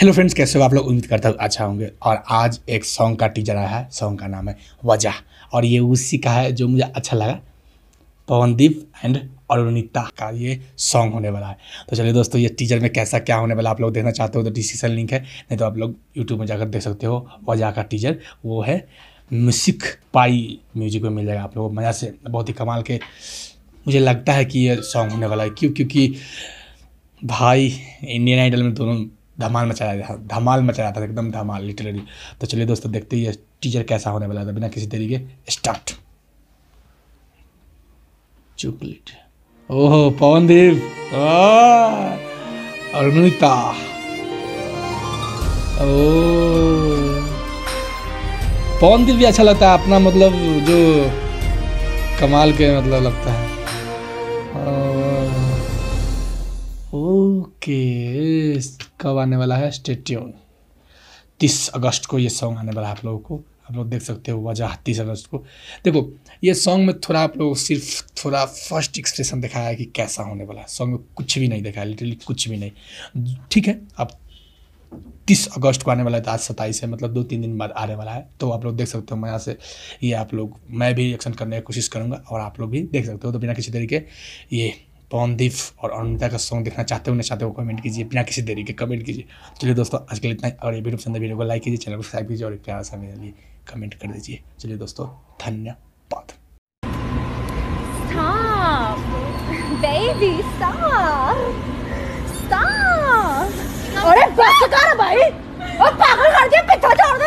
hello friends कैसे हो आप लोग उम्मीद करता हूँ अच्छा होंगे और आज एक सॉन्ग का टीचर आया है सॉन्ग का नाम है वजह और ये उसी का है जो मुझे अच्छा लगा पवनदीप एंड अरुणिता का ये सॉन्ग होने वाला है तो चलिए दोस्तों ये टीचर में कैसा क्या होने वाला आप लोग देखना चाहते हो तो डिस्क्रिप्शन लिंक है नहीं तो आप लोग यूट्यूब में जाकर देख सकते हो वजह का टीचर वो है म्यूसिक पाई म्यूजिक में मिल जाएगा आप लोग मज़ा से बहुत ही कमाल के मुझे लगता है कि ये सॉन्ग होने वाला है क्यों क्योंकि भाई इंडियन आइडल में दोनों धमाल मचा रहा था हाँ, धमाल मचा रहा था एकदम धमाल लिटरली तो चलिए दोस्तों देखते ही टीचर कैसा होने वाला था बिना किसी तरीके स्टार्ट चॉकलेट ओहो पवनदीप अरुणिता ओ पवनदीप भी अच्छा लगता है अपना मतलब जो कमाल के मतलब लगता है ओके कब आने वाला है स्टेट्यून तीस अगस्त को ये सॉन्ग आने वाला है आप लोगों को आप लोग देख सकते हो वजह तीस अगस्त को देखो ये सॉन्ग में थोड़ा आप लोगों को सिर्फ थोड़ा फर्स्ट एक्सप्रेशन दिखाया है कि कैसा होने वाला है सॉन्ग में कुछ भी नहीं दिखाया लिटरली कुछ भी नहीं ठीक है आप तीस अगस्त को आने वाला है तो आज सत्ताईस है मतलब दो तीन दिन बाद आने वाला है तो आप लोग देख सकते हो मैं यहाँ से ये आप लोग मैं भी एक्शन करने की कोशिश करूँगा और आप लोग भी देख सकते हो तो बिना किसी तरीके ये पवनदीप और अनुता का सॉन्ग देखना चाहते हो नहीं चाहते हो कमेंट कीजिए बिना किसी देरी के कमेंट कीजिए तो चलिए दोस्तों आज के लिए इतना और ये वीडियो पसंद वीडियो को लाइक कीजिए चैनल को सब्सक्राइब कीजिए और एक प्यार सा मेरे लिए कमेंट कर दीजिए चलिए दोस्तों धन्यवाद अरे बस कर भाई